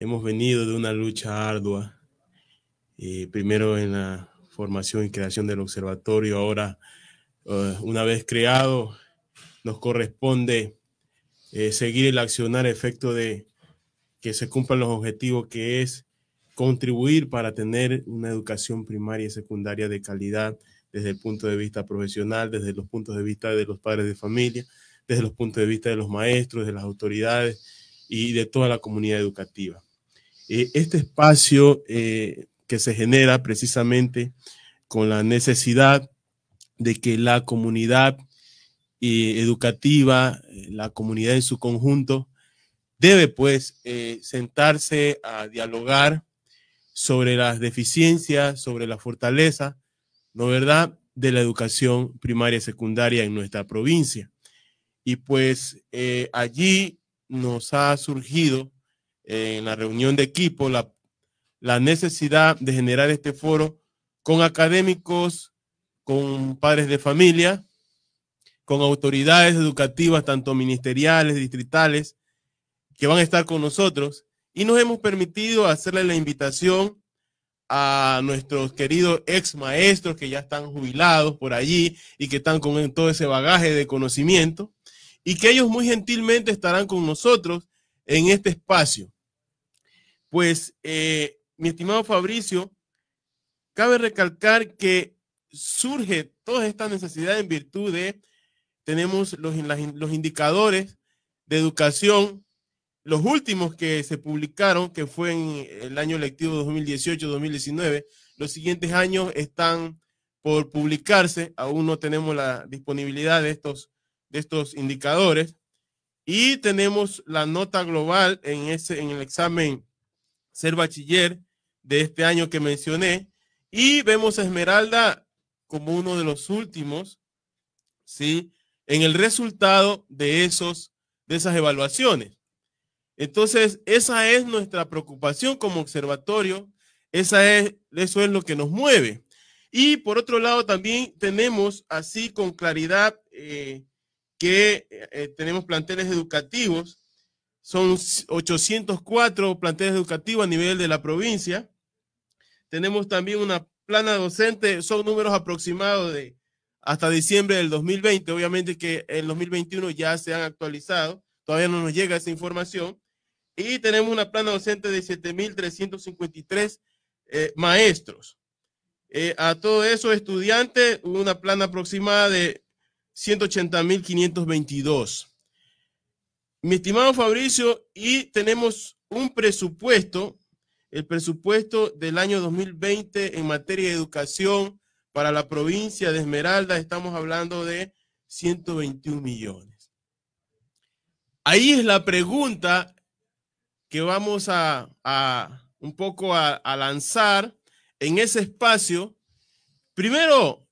hemos venido de una lucha ardua, eh, primero en la formación y creación del observatorio, ahora eh, una vez creado, nos corresponde eh, seguir el accionar efecto de que se cumplan los objetivos que es contribuir para tener una educación primaria y secundaria de calidad desde el punto de vista profesional, desde los puntos de vista de los padres de familia, desde los puntos de vista de los maestros, de las autoridades y de toda la comunidad educativa. Eh, este espacio eh, que se genera precisamente con la necesidad de que la comunidad eh, educativa, la comunidad en su conjunto, debe pues sentarse a dialogar sobre las deficiencias, sobre la fortaleza, ¿no verdad?, de la educación primaria y secundaria en nuestra provincia. Y pues allí nos ha surgido en la reunión de equipo la, necesidad de generar este foro con académicos, con padres de familia, con autoridades educativas, tanto ministeriales, distritales, que van a estar con nosotros. Y nos hemos permitido hacerle la invitación a nuestros queridos ex maestros que ya están jubilados por allí y que están con todo ese bagaje de conocimiento y que ellos muy gentilmente estarán con nosotros en este espacio. Pues, eh, mi estimado Fabricio, cabe recalcar que surge toda esta necesidad en virtud de, tenemos los, los indicadores de educación, los últimos que se publicaron, que fue en el año lectivo 2018-2019, los siguientes años están por publicarse, aún no tenemos la disponibilidad de estos, de estos indicadores, y tenemos la nota global en, ese, en el examen ser bachiller de este año que mencioné. Y vemos a Esmeralda como uno de los últimos, ¿sí? En el resultado de, esos, de esas evaluaciones. Entonces, esa es nuestra preocupación como observatorio, esa es, eso es lo que nos mueve. Y por otro lado, también tenemos así con claridad eh, que eh, eh, tenemos planteles educativos son 804 planteles educativos a nivel de la provincia. Tenemos también una plana docente, son números aproximados de hasta diciembre del 2020, obviamente que en 2021 ya se han actualizado, todavía no nos llega esa información. Y tenemos una plana docente de 7.353 eh, maestros. Eh, a todo eso, estudiantes, una plana aproximada de 180.522. Mi estimado Fabricio, y tenemos un presupuesto, el presupuesto del año 2020 en materia de educación para la provincia de Esmeralda, estamos hablando de 121 millones. Ahí es la pregunta que vamos a, un poco a lanzar en ese espacio. Primero,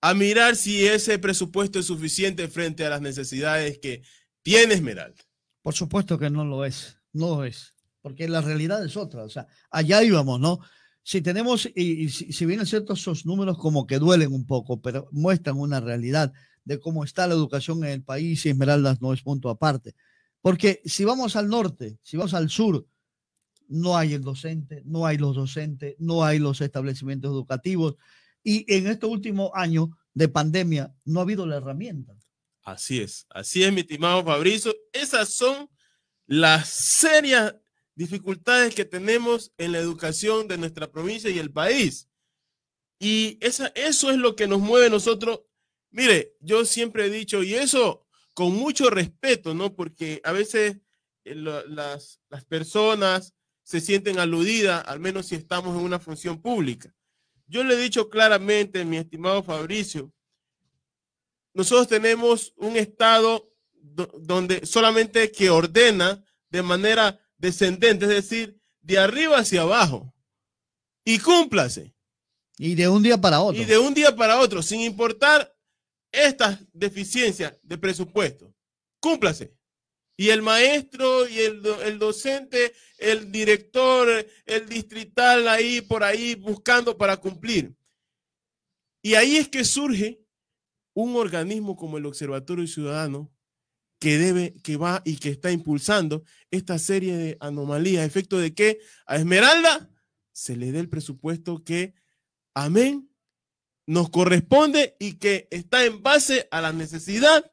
a mirar si ese presupuesto es suficiente frente a las necesidades que tiene esmeralda. Por supuesto que no lo es, no lo es, porque la realidad es otra. O sea, allá íbamos, ¿no? Si tenemos, y, si, vienen ciertos esos números como que duelen un poco, pero muestran una realidad de cómo está la educación en el país y Esmeraldas no es punto aparte. Porque si vamos al norte, si vamos al sur, no hay el docente, no hay los docentes, no hay los establecimientos educativos. Y en este último año de pandemia no ha habido la herramienta. Así es, así es, mi estimado Fabricio. Esas son las serias dificultades que tenemos en la educación de nuestra provincia y el país. Y esa, eso es lo que nos mueve a nosotros. Mire, yo siempre he dicho, y eso con mucho respeto, ¿no? Porque a veces eh, las, las personas se sienten aludidas, al menos si estamos en una función pública. Yo le he dicho claramente, mi estimado Fabricio, nosotros tenemos un Estado donde solamente que ordena de manera descendente, es decir, de arriba hacia abajo. Y cúmplase. Y de un día para otro. Y de un día para otro, sin importar estas deficiencias de presupuesto. Cúmplase. Y el maestro y el, el, docente, el director, el distrital ahí por ahí buscando para cumplir. Y ahí es que surge un organismo como el Observatorio Ciudadano que debe, que va y que está impulsando esta serie de anomalías, efecto de que a Esmeralda se le dé el presupuesto que, amén, nos corresponde y que está en base a la necesidad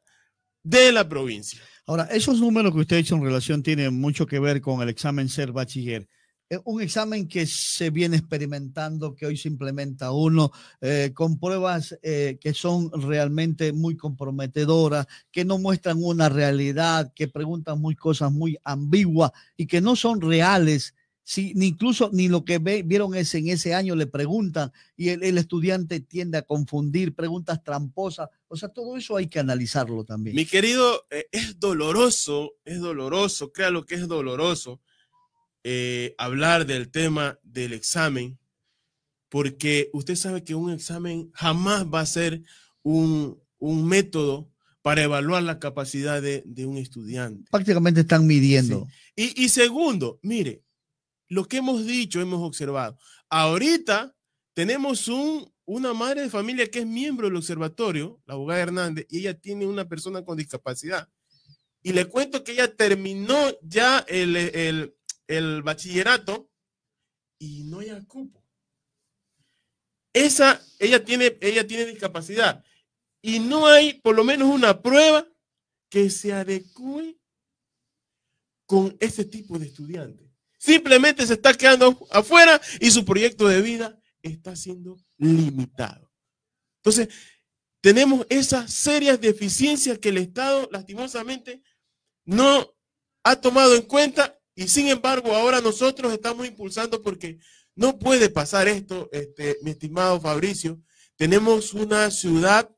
de la provincia. Ahora, esos números que usted ha hecho en relación tienen mucho que ver con el examen ser bachiller. Eh, un examen que se viene experimentando, que hoy se implementa uno, eh, con pruebas eh, que son realmente muy comprometedoras, que no muestran una realidad, que preguntan muy cosas muy ambiguas y que no son reales. Si, ni incluso ni lo que vieron es en ese año le preguntan y el, estudiante tiende a confundir preguntas tramposas. O sea, todo eso hay que analizarlo también. Mi querido, es doloroso, es doloroso, créalo que es doloroso eh, hablar del tema del examen, porque usted sabe que un examen jamás va a ser un, un método para evaluar la capacidad de, de un estudiante. Prácticamente están midiendo. Y, y segundo, mire, lo que hemos dicho, hemos observado. Ahorita tenemos un, una madre de familia que es miembro del observatorio, la abogada Hernández, y ella tiene una persona con discapacidad. Y le cuento que ella terminó ya el, el, el bachillerato y no hay cupo. Esa, ella tiene, ella tiene discapacidad y no hay por lo menos una prueba que se adecue con ese tipo de estudiante. Simplemente se está quedando afuera y su proyecto de vida está siendo limitado. Entonces, tenemos esas serias deficiencias que el Estado lastimosamente no ha tomado en cuenta y sin embargo, ahora nosotros estamos impulsando porque no puede pasar esto, este, mi estimado Fabricio. Tenemos una ciudad,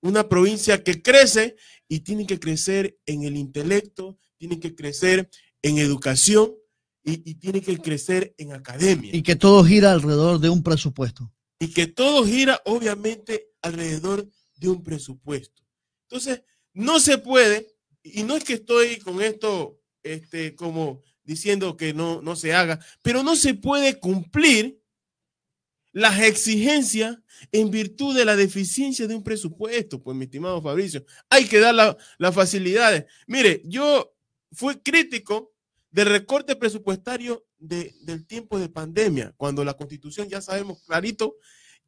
una provincia que crece y tiene que crecer en el intelecto, tiene que crecer en educación y, tiene que crecer en academia. Y que todo gira alrededor de un presupuesto. Y que todo gira, obviamente, alrededor de un presupuesto. Entonces, no se puede, y no es que estoy con esto este, como diciendo que no, no se haga, pero no se puede cumplir las exigencias en virtud de la deficiencia de un presupuesto, pues mi estimado Fabricio. Hay que dar las facilidades. Mire, yo fui crítico del recorte presupuestario de, del tiempo de pandemia, cuando la constitución ya sabemos clarito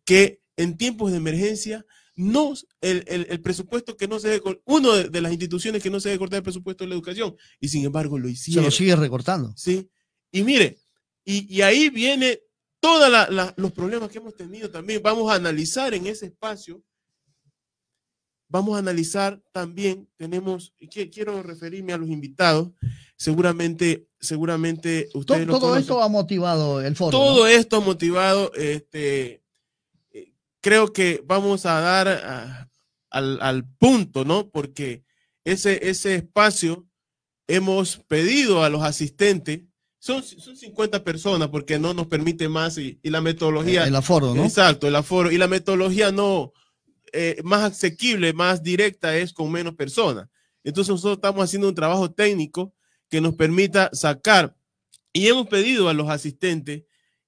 que en tiempos de emergencia no el, presupuesto que no se uno de, de, las instituciones que no se debe cortar el presupuesto de la educación y sin embargo lo hicieron. Se lo sigue recortando. Sí. Y mire, y, ahí viene todos los problemas que hemos tenido también. Vamos a analizar en ese espacio. Vamos a analizar también, tenemos, quiero referirme a los invitados, seguramente, seguramente ustedes... Todo, todo esto ha motivado el foro. Todo esto ha motivado este, creo que vamos a dar ah, al, al, punto, ¿no? Porque ese, ese espacio hemos pedido a los asistentes, son, son 50 personas porque no nos permite más y, y la metodología. El aforo, ¿no? Exacto, el aforo. Y la metodología no, eh, más asequible, más directa es con menos personas. Entonces nosotros estamos haciendo un trabajo técnico que nos permita sacar. Y hemos pedido a los asistentes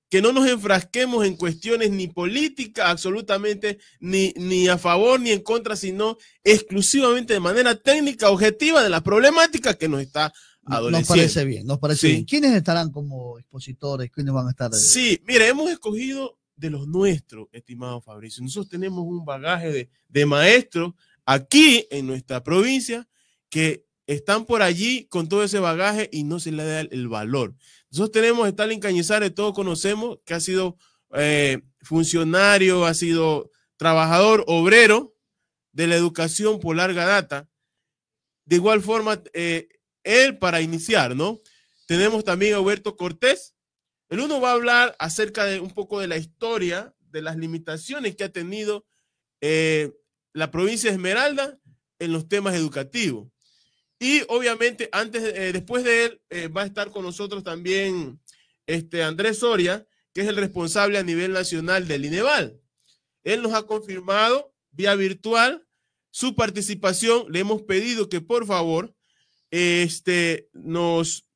que no nos enfrasquemos en cuestiones ni políticas absolutamente, ni, ni a favor ni en contra, sino exclusivamente de manera técnica, objetiva de la problemática que nos está nos parece bien, nos parece bien. ¿Quiénes estarán como expositores? ¿Quiénes van a estar? Eh? Sí, mire, hemos escogido de los nuestros, estimado Fabricio. Nosotros tenemos un bagaje de, de maestros aquí en nuestra provincia que están por allí con todo ese bagaje y no se le da el valor. Nosotros tenemos a Stalin Cañizares, todos conocemos, que ha sido eh, funcionario, ha sido trabajador, obrero de la educación por larga data. De igual forma, eh, él para iniciar, ¿no? Tenemos también a Huberto Cortés. El uno va a hablar acerca de un poco de la historia, de las limitaciones que ha tenido eh, la provincia de Esmeralda en los temas educativos. Y obviamente, antes, eh, después de él, eh, va a estar con nosotros también este Andrés Soria, que es el responsable a nivel nacional del INEVAL. Él nos ha confirmado vía virtual su participación. Le hemos pedido que por favor este, nos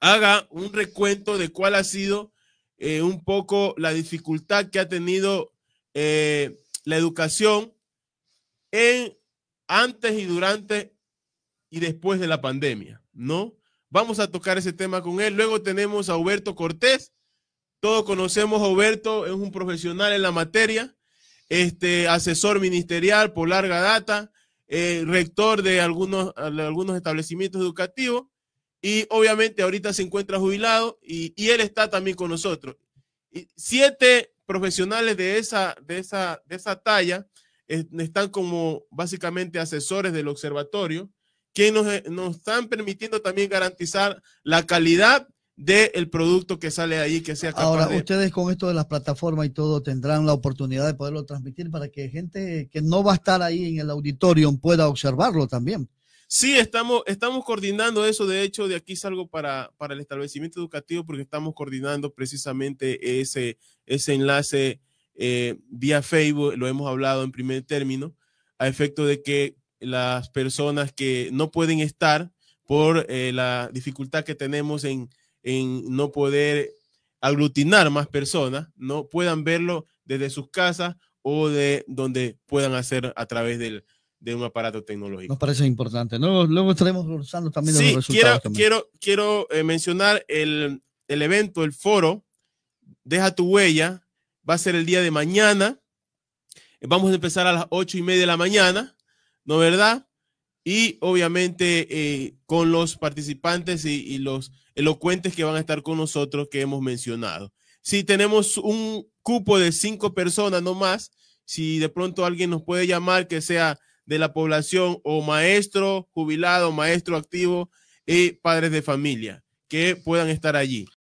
haga un recuento de cuál ha sido eh, un poco la dificultad que ha tenido la educación en antes y durante y después de la pandemia, ¿no? Vamos a tocar ese tema con él. Luego tenemos a Huberto Cortés. Todos conocemos a Huberto, es un profesional en la materia, este, asesor ministerial por larga data, eh, rector de algunos, algunos establecimientos educativos y obviamente ahorita se encuentra jubilado y, él está también con nosotros. Y siete profesionales de esa, de esa, de esa talla eh, están como básicamente asesores del observatorio que eh, nos, están permitiendo también garantizar la calidad del producto que sale ahí, que sea capaz Ahora, ustedes con esto de las plataformas y todo tendrán la oportunidad de poderlo transmitir para que gente que no va a estar ahí en el auditorio pueda observarlo también. Sí, estamos, estamos coordinando eso. De hecho, de aquí salgo para, para el establecimiento educativo porque estamos coordinando precisamente ese, ese enlace eh, vía Facebook. Lo hemos hablado en primer término, a efecto de que las personas que no pueden estar por eh, la dificultad que tenemos en, no poder aglutinar más personas, no puedan verlo desde sus casas o de donde puedan hacer a través del, de un aparato tecnológico. Nos parece importante. Luego, estaremos usando también Quiero, quiero, eh, mencionar el, el evento, el foro, Deja tu huella, va a ser el día de mañana. Vamos a empezar a las ocho y media de la mañana. ¿no verdad? Y obviamente eh, con los participantes y, y los elocuentes que van a estar con nosotros que hemos mencionado. Si tenemos un cupo de cinco personas, no más, si de pronto alguien nos puede llamar que sea de la población o maestro jubilado, maestro activo y eh, padres de familia que puedan estar allí.